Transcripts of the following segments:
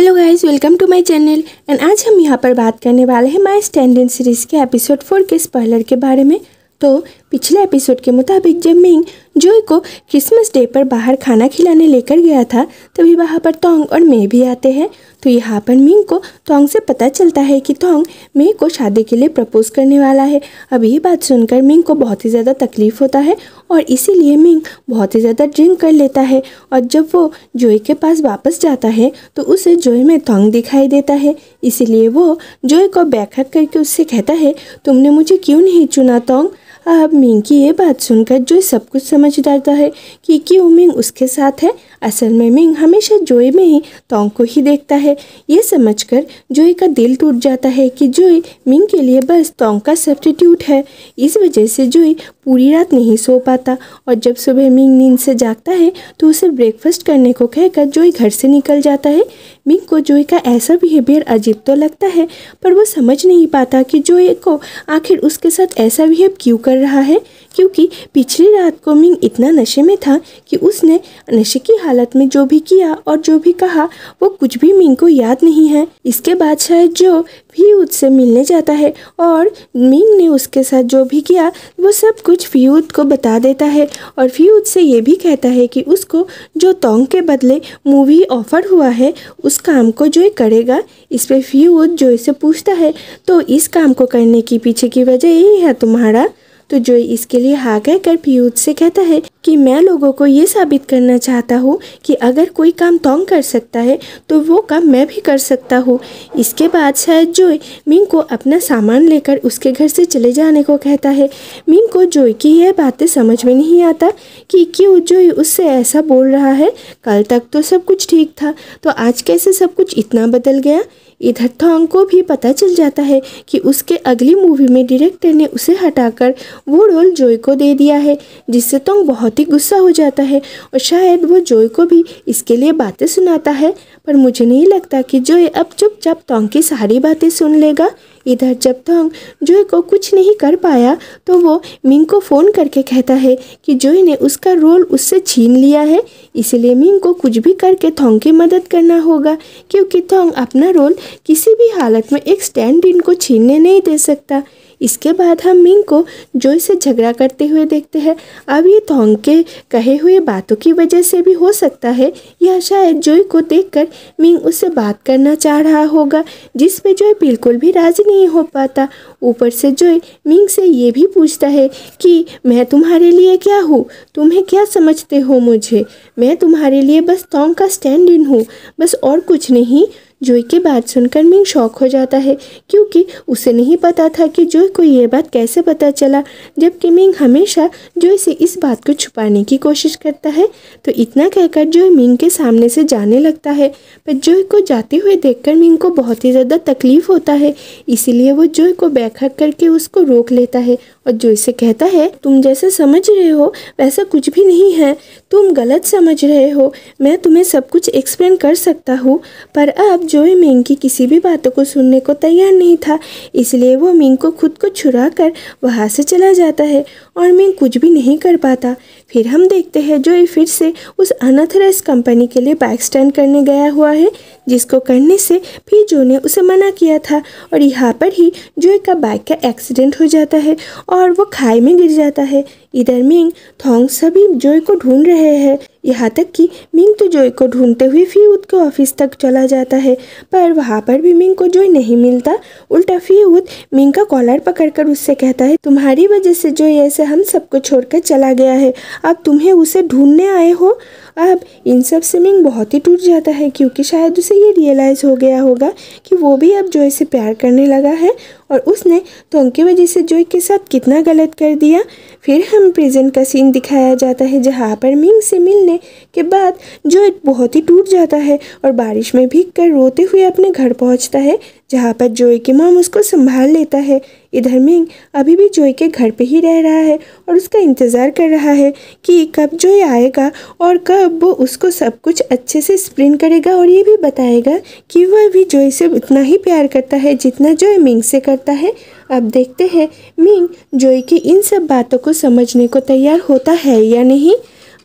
hello guys welcome to my channel and आज हम यहाँ पर बात करने वाले हैं माई स्टैंड सीरीज़ के एपिसोड फोर के स्पॉयलर के बारे में तो पिछले एपिसोड के मुताबिक जब मिंग जोई को क्रिसमस डे पर बाहर खाना खिलाने लेकर गया था तभी वहाँ पर तोंग और मे भी आते हैं तो यहाँ पर मिंग को थोंग से पता चलता है कि थोंग मिंग को शादी के लिए प्रपोज करने वाला है अब ये बात सुनकर मिंग को बहुत ही ज़्यादा तकलीफ होता है और इसीलिए मिंग बहुत ही ज़्यादा ड्रिंक कर लेता है और जब वो जोई के पास वापस जाता है तो उसे जोई में थोंग दिखाई देता है इसीलिए वो जोई को बैकअप करके उससे कहता है तुमने मुझे क्यों नहीं चुना तोंग अब मिंग की ये बात सुनकर जोई सब कुछ समझ जाता है कि क्यों मिंग उसके साथ है असल में मिंग हमेशा जोए में ही तोंग को ही देखता है ये समझकर जोए का दिल टूट जाता है कि जोए मिंग के लिए बस तोंग का सब्सटीट्यूट है इस वजह से जोए पूरी रात नहीं सो पाता और जब सुबह मिंग नींद से जागता है तो उसे ब्रेकफास्ट करने को कहकर जोई घर से निकल जाता है मिंग को जोई का ऐसा बिहेवियर अजीब तो लगता है पर वो समझ नहीं पाता कि जोई को आखिर उसके साथ ऐसा बिहेव क्यों कर रहा है क्योंकि पिछली रात को मिंग इतना नशे में था कि उसने नशे की हालत में जो भी किया और जो भी कहा वो कुछ भी मिंग को याद नहीं है इसके बाद शायद जो भी उससे मिलने जाता है और मिंग ने उसके साथ जो भी किया वो सब कुछ फ्यूद को बता देता है और फ्यूद से ये भी कहता है कि उसको जो तोंग के बदले मूवी ऑफर हुआ है उस काम को जो करेगा इस पर फ्यूद जो इसे पूछता है तो इस काम को करने की पीछे की वजह यही है तुम्हारा तो जोई इसके लिए हा कहकर पीयूष से कहता है कि मैं लोगों को ये साबित करना चाहता हूँ कि अगर कोई काम तोंग कर सकता है तो वो काम मैं भी कर सकता हूँ इसके बाद शायद जोई मिंग को अपना सामान लेकर उसके घर से चले जाने को कहता है मिंग को जोई की यह बातें समझ में नहीं आता कि क्यों जोई उससे ऐसा बोल रहा है कल तक तो सब कुछ ठीक था तो आज कैसे सब कुछ इतना बदल गया इधर थोंग को भी पता चल जाता है कि उसके अगली मूवी में डायरेक्टर ने उसे हटाकर वो रोल जोय को दे दिया है जिससे थोंग बहुत ही गुस्सा हो जाता है और शायद वो जोय को भी इसके लिए बातें सुनाता है पर मुझे नहीं लगता कि जोय अब चुपचाप थोंग की सारी बातें सुन लेगा इधर जब थोंग जोई को कुछ नहीं कर पाया तो वो मिंग को फ़ोन करके कहता है कि जोई ने उसका रोल उससे छीन लिया है इसलिए मिंग को कुछ भी करके थोंग की मदद करना होगा क्योंकि थोंग अपना रोल किसी भी हालत में एक स्टैंड इन को छीनने नहीं दे सकता इसके बाद हम मिंग को जोई से झगड़ा करते हुए देखते हैं अब ये थोंग के कहे हुए बातों की वजह से भी हो सकता है या शायद जोई को देखकर मिंग उससे बात करना चाह रहा होगा जिस पे जोई बिल्कुल भी राजी नहीं हो पाता ऊपर से जोई मिंग से ये भी पूछता है कि मैं तुम्हारे लिए क्या हूँ तुम्हें क्या समझते हो मुझे मैं तुम्हारे लिए बस थोंग का स्टैंड इन हूँ बस और कुछ नहीं जोई की बात सुनकर मिंग शौक हो जाता है क्योंकि उसे नहीं पता था कि जोई को यह बात कैसे पता चला जबकि मिंग हमेशा जोई से इस बात को छुपाने की कोशिश करता है तो इतना कहकर जोई मिंग के सामने से जाने लगता है पर जोई को जाते हुए देखकर मिंग को बहुत ही ज़्यादा तकलीफ होता है इसीलिए वो जोई को बैठक करके उसको रोक लेता है और जोई से कहता है तुम जैसे समझ रहे हो वैसा कुछ भी नहीं है तुम गलत समझ रहे हो मैं तुम्हें सब कुछ एक्सप्लेन कर सकता हूँ पर अब जोई मिंग की किसी भी बातों को सुनने को तैयार नहीं था इसलिए वो मिंग को खुद को छुरा कर वहाँ से चला जाता है और मिंग कुछ भी नहीं कर पाता फिर हम देखते हैं जोई फिर से उस अनथराइज कंपनी के लिए बैक स्टैंड करने गया हुआ है जिसको करने से फिर जो ने उसे मना किया था और यहाँ पर ही जोई का बाइक का एक्सीडेंट हो जाता है और वो खाई में गिर जाता है इधर मिंग थोंग सभी जोई को ढूंढ रहे हैं यहाँ तक कि मिंग तो जोई को ढूंढते हुए फी उद के ऑफिस तक चला जाता है पर वहाँ पर भी मिंग को जोई नहीं मिलता उल्टा फी उद मिंग का कॉलर पकड़कर उससे कहता है तुम्हारी वजह से जोई ऐसे हम सबको छोड़कर चला गया है अब तुम्हें उसे ढूंढने आए हो अब इन सब से मिंग बहुत ही टूट जाता है क्योंकि शायद उसे ये रियलाइज़ हो गया होगा कि वो भी अब जोय से प्यार करने लगा है और उसने तोंग की वजह से जोय के साथ कितना गलत कर दिया फिर हम प्रेजेंट का सीन दिखाया जाता है जहाँ पर मिंग से मिलने के बाद जोय बहुत ही टूट जाता है और बारिश में भीग कर रोते हुए अपने घर पहुँचता है जहाँ पर जोए की माम उसको संभाल लेता है इधर मिंग अभी भी जोई के घर पे ही रह रहा है और उसका इंतज़ार कर रहा है कि कब जोई आएगा और कब वो उसको सब कुछ अच्छे से एक्सप्लेन करेगा और ये भी बताएगा कि वह भी जोई से उतना ही प्यार करता है जितना जोई मिंग से करता है अब देखते हैं मिंग जोई की इन सब बातों को समझने को तैयार होता है या नहीं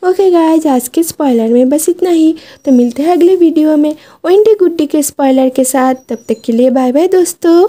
ओके गाइस आज के स्पॉइलर में बस इतना ही तो मिलते हैं अगले वीडियो में ओंडी गुड्डी के स्पॉइलर के साथ तब तक के लिए बाय बाय दोस्तों